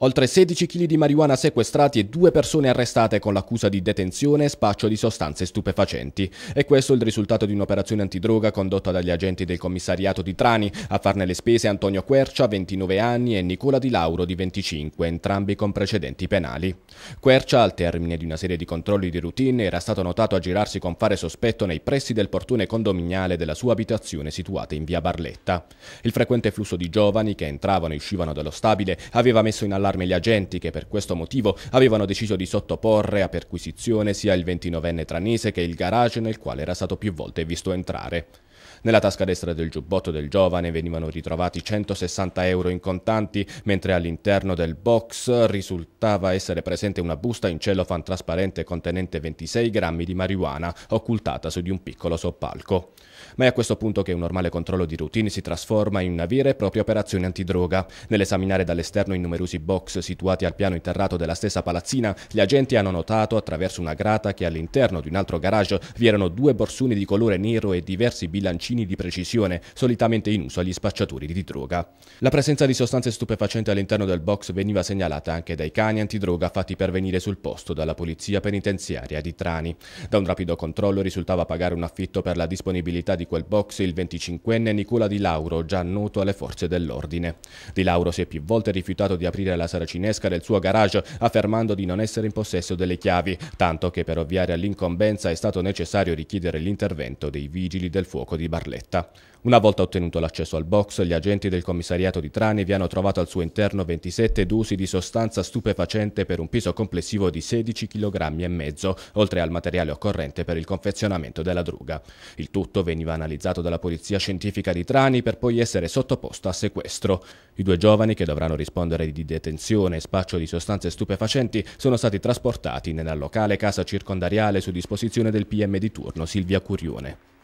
Oltre 16 kg di marijuana sequestrati e due persone arrestate con l'accusa di detenzione e spaccio di sostanze stupefacenti. E questo è il risultato di un'operazione antidroga condotta dagli agenti del commissariato di Trani. A farne le spese Antonio Quercia, 29 anni, e Nicola Di Lauro, di 25, entrambi con precedenti penali. Quercia, al termine di una serie di controlli di routine, era stato notato a girarsi con fare sospetto nei pressi del portone condominiale della sua abitazione situata in via Barletta. Il frequente flusso di giovani che entravano e uscivano dallo stabile aveva messo in allarme allarme gli agenti che per questo motivo avevano deciso di sottoporre a perquisizione sia il 29enne tranese che il garage nel quale era stato più volte visto entrare. Nella tasca destra del giubbotto del giovane venivano ritrovati 160 euro in contanti, mentre all'interno del box risultava essere presente una busta in cellofan trasparente contenente 26 grammi di marijuana, occultata su di un piccolo soppalco. Ma è a questo punto che un normale controllo di routine si trasforma in una vera e propria operazione antidroga. Nell'esaminare dall'esterno i numerosi box situati al piano interrato della stessa palazzina, gli agenti hanno notato attraverso una grata che all'interno di un altro garage vi erano due borsoni di colore nero e diversi bilanci vaccini di precisione, solitamente in uso agli spacciatori di droga. La presenza di sostanze stupefacenti all'interno del box veniva segnalata anche dai cani antidroga fatti pervenire sul posto dalla polizia penitenziaria di Trani. Da un rapido controllo risultava pagare un affitto per la disponibilità di quel box il 25enne Nicola Di Lauro, già noto alle forze dell'ordine. Di Lauro si è più volte rifiutato di aprire la saracinesca del suo garage, affermando di non essere in possesso delle chiavi, tanto che per ovviare all'incombenza è stato necessario richiedere l'intervento dei vigili del fuoco di Bar. Barletta. Una volta ottenuto l'accesso al box, gli agenti del commissariato di Trani vi hanno trovato al suo interno 27 dosi di sostanza stupefacente per un peso complessivo di 16 kg e mezzo, oltre al materiale occorrente per il confezionamento della droga. Il tutto veniva analizzato dalla polizia scientifica di Trani per poi essere sottoposto a sequestro. I due giovani, che dovranno rispondere di detenzione e spaccio di sostanze stupefacenti, sono stati trasportati nella locale casa circondariale su disposizione del PM di turno Silvia Curione.